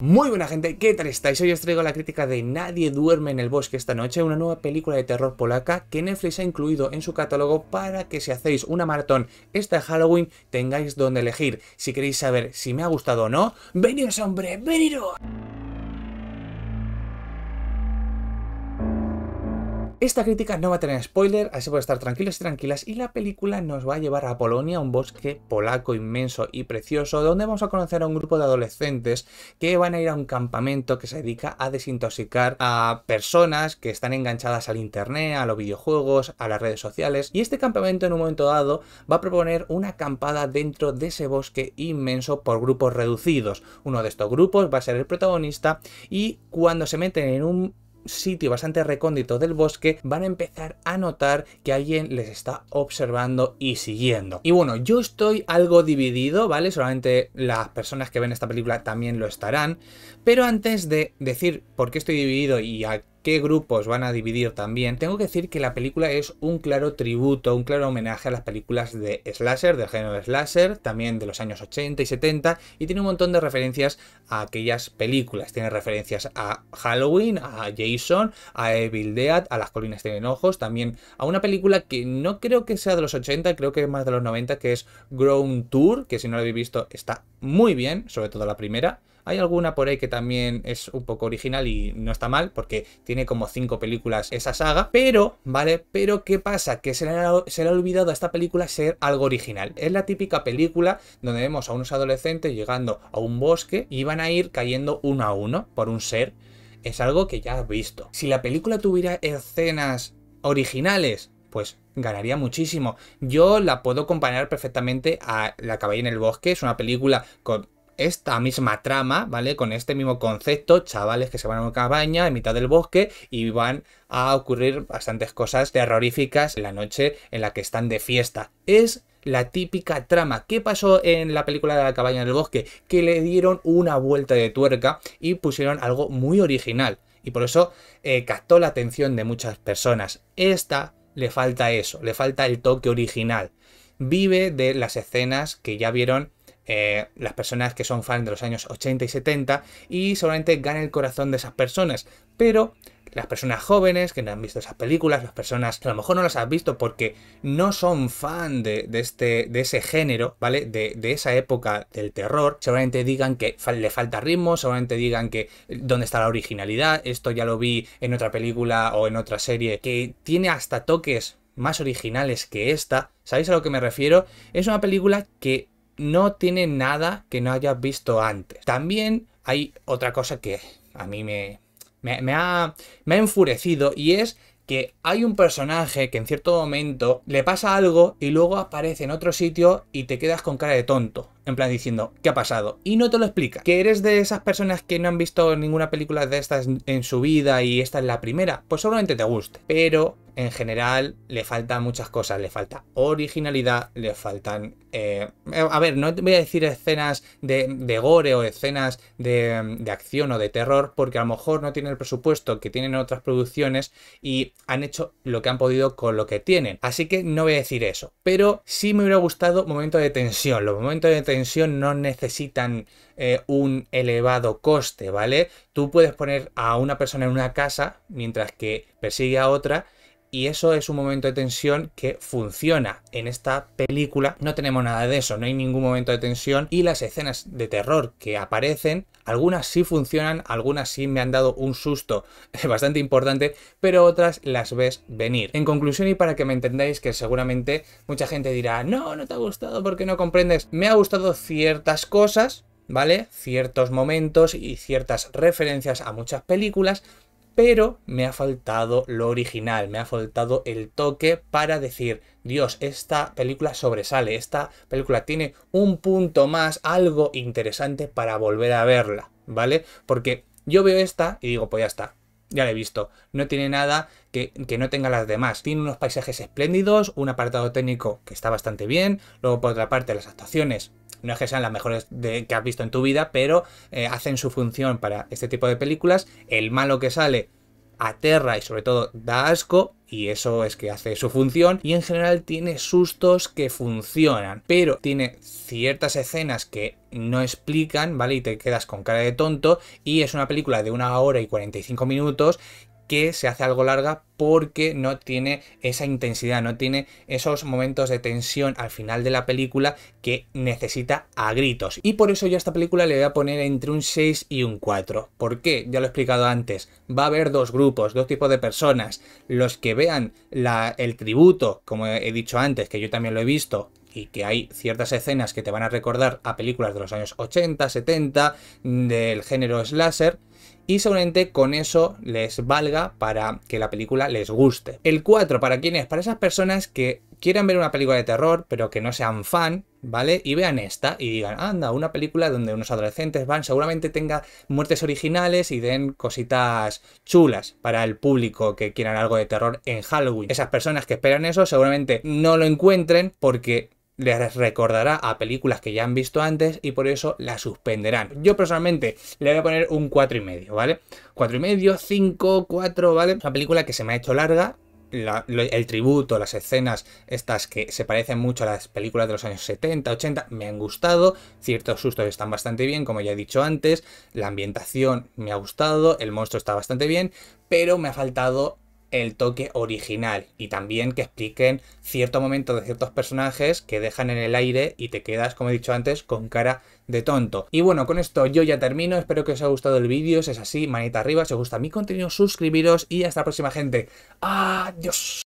Muy buena gente, ¿qué tal estáis? Hoy os traigo la crítica de Nadie duerme en el bosque esta noche, una nueva película de terror polaca que Netflix ha incluido en su catálogo para que si hacéis una maratón esta Halloween tengáis donde elegir. Si queréis saber si me ha gustado o no, venidos, hombre, veniros. Esta crítica no va a tener spoiler, así puede estar tranquilos y tranquilas, y la película nos va a llevar a Polonia, un bosque polaco inmenso y precioso, donde vamos a conocer a un grupo de adolescentes que van a ir a un campamento que se dedica a desintoxicar a personas que están enganchadas al internet, a los videojuegos, a las redes sociales, y este campamento en un momento dado va a proponer una acampada dentro de ese bosque inmenso por grupos reducidos. Uno de estos grupos va a ser el protagonista y cuando se meten en un sitio bastante recóndito del bosque, van a empezar a notar que alguien les está observando y siguiendo. Y bueno, yo estoy algo dividido, ¿vale? Solamente las personas que ven esta película también lo estarán. Pero antes de decir por qué estoy dividido y a qué grupos van a dividir también, tengo que decir que la película es un claro tributo, un claro homenaje a las películas de slasher, del género slasher, también de los años 80 y 70, y tiene un montón de referencias a aquellas películas. Tiene referencias a Halloween, a Jason, a Evil Dead, a Las Colinas Tienen Ojos, también a una película que no creo que sea de los 80, creo que es más de los 90, que es Grown Tour, que si no lo habéis visto está muy bien, sobre todo la primera. Hay alguna por ahí que también es un poco original y no está mal, porque tiene como cinco películas esa saga, pero, ¿vale? Pero ¿qué pasa? Que se le ha, olvidado a esta película ser algo original. Es la típica película donde vemos a unos adolescentes llegando a un bosque y van a ir cayendo uno a uno por un ser. Es algo que ya has visto. Si la película tuviera escenas originales, pues ganaría muchísimo. Yo la puedo comparar perfectamente a La caballa en el bosque, es una película con esta misma trama, ¿vale? Con este mismo concepto, chavales que se van a una cabaña en mitad del bosque y van a ocurrir bastantes cosas terroríficas en la noche en la que están de fiesta. Es la típica trama. ¿Qué pasó en la película de la cabaña del bosque? Que le dieron una vuelta de tuerca y pusieron algo muy original. Y por eso eh, captó la atención de muchas personas. Esta le falta eso, le falta el toque original. Vive de las escenas que ya vieron eh, las personas que son fans de los años 80 y 70 y seguramente gana el corazón de esas personas. Pero las personas jóvenes que no han visto esas películas, las personas que a lo mejor no las has visto porque no son fan de, este, de ese género, ¿vale? De, de, esa época del terror, seguramente digan que le falta ritmo, seguramente digan que dónde está la originalidad, esto ya lo vi en otra película o en otra serie, que tiene hasta toques más originales que esta, ¿sabéis a lo que me refiero? Es una película que no tiene nada que no hayas visto antes. También hay otra cosa que a mí me, me, ha, enfurecido y es que hay un personaje que en cierto momento le pasa algo y luego aparece en otro sitio y te quedas con cara de tonto. En plan diciendo, ¿qué ha pasado? Y no te lo explica. Que eres de esas personas que no han visto ninguna película de estas en su vida y esta es la primera. Pues seguramente te guste. Pero en general le faltan muchas cosas, le falta originalidad, le faltan... Eh, a ver, no voy a decir escenas de, gore o escenas de, acción o de terror, porque a lo mejor no tienen el presupuesto que tienen otras producciones y han hecho lo que han podido con lo que tienen. Así que no voy a decir eso. Pero sí me hubiera gustado momentos de tensión. Los momentos de tensión no necesitan eh, un elevado coste, ¿vale? Tú puedes poner a una persona en una casa mientras que persigue a otra y eso es un momento de tensión que funciona. En esta película no tenemos nada de eso, no hay ningún momento de tensión y las escenas de terror que aparecen, algunas sí funcionan, algunas sí me han dado un susto bastante importante, pero otras las ves venir. En conclusión y para que me entendáis que seguramente mucha gente dirá, no, no te ha gustado porque no comprendes, me ha gustado ciertas cosas, ¿vale? Ciertos momentos y ciertas referencias a muchas películas, pero me ha faltado lo original, me ha faltado el toque para decir, Dios, esta película sobresale, esta película tiene un punto más, algo interesante para volver a verla, ¿vale? Porque yo veo esta y digo, pues ya está, ya la he visto. No tiene nada que, no tenga las demás. Tiene unos paisajes espléndidos, un apartado técnico que está bastante bien, luego por otra parte las actuaciones no es que sean las mejores de, que has visto en tu vida, pero eh, hacen su función para este tipo de películas. El malo que sale aterra y sobre todo da asco, y eso es que hace su función, y en general tiene sustos que funcionan, pero tiene ciertas escenas que no explican, ¿vale? Y te quedas con cara de tonto, y es una película de una hora y 45 minutos que se hace algo larga porque no tiene esa intensidad, no tiene esos momentos de tensión al final de la película que necesita a gritos. Y por eso yo a esta película le voy a poner entre un 6 y un 4. ¿Por qué? Ya lo he explicado antes. Va a haber dos grupos, dos tipos de personas. Los que vean el tributo, como he dicho antes, que yo también lo he visto, y que hay ciertas escenas que te van a recordar a películas de los años 80, 70, del género slasher y seguramente con eso les valga para que la película les guste. El 4, ¿para quién es? Para esas personas que quieran ver una película de terror, pero que no sean fan, ¿vale? Y vean esta y digan, anda, una película donde unos adolescentes van, seguramente tenga muertes originales y den cositas chulas para el público que quieran algo de terror en Halloween. Esas personas que esperan eso seguramente no lo encuentren porque les recordará a películas que ya han visto antes y por eso la suspenderán. Yo personalmente le voy a poner un 4,5, ¿vale? 4,5, 5, 4, ¿vale? Una película que se me ha hecho larga. el tributo, las escenas estas que se parecen mucho a las películas de los años 70, 80, me han gustado, ciertos sustos están bastante bien, como ya he dicho antes, la ambientación me ha gustado, el monstruo está bastante bien, pero me ha faltado el toque original y también que expliquen cierto momento de ciertos personajes que dejan en el aire y te quedas, como he dicho antes, con cara de tonto. Y bueno, con esto yo ya termino, espero que os haya gustado el vídeo, si es así, manita arriba, si os gusta mi contenido, suscribiros y hasta la próxima gente. Adiós.